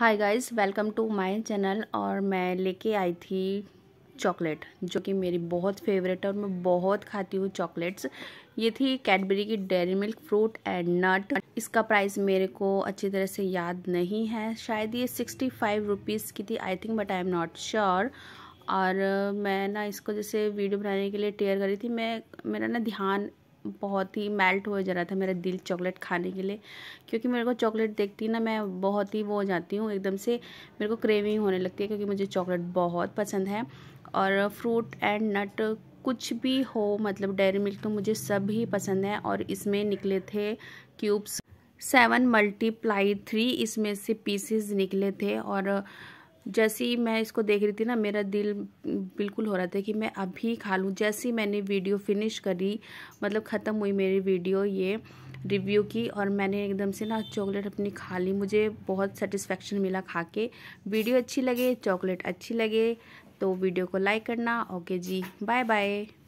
hi guys welcome to my channel और मैं लेके आई थी चॉकलेट जो कि मेरी बहुत फेवरेट है और मैं बहुत खाती हूँ चॉकलेट्स ये थी कैडबरी की Dairy Milk Fruit and Nut इसका प्राइस मेरे को अच्छी तरह से याद नहीं है शायद ये सिक्सटी फाइव रुपीज़ की थी I think but I am not sure और मैं ना इसको जैसे वीडियो बनाने के लिए टेयर करी थी मैं मेरा ना ध्यान बहुत ही मेल्ट हो जा रहा था मेरा दिल चॉकलेट खाने के लिए क्योंकि मेरे को चॉकलेट देखती ना मैं बहुत ही वो हो जाती हूँ एकदम से मेरे को क्रेविंग होने लगती है क्योंकि मुझे चॉकलेट बहुत पसंद है और फ्रूट एंड नट कुछ भी हो मतलब डेयरी मिल्क तो मुझे सब ही पसंद है और इसमें निकले थे क्यूब्स सेवन मल्टीप्लाई थ्री इसमें से पीसेस निकले थे और जैसे ही मैं इसको देख रही थी ना मेरा दिल बिल्कुल हो रहा था कि मैं अभी खा लूँ जैसे ही मैंने वीडियो फिनिश करी मतलब ख़त्म हुई मेरी वीडियो ये रिव्यू की और मैंने एकदम से ना चॉकलेट अपनी खा ली मुझे बहुत सेटिस्फेक्शन मिला खा के वीडियो अच्छी लगे चॉकलेट अच्छी लगे तो वीडियो को लाइक करना ओके जी बाय बाय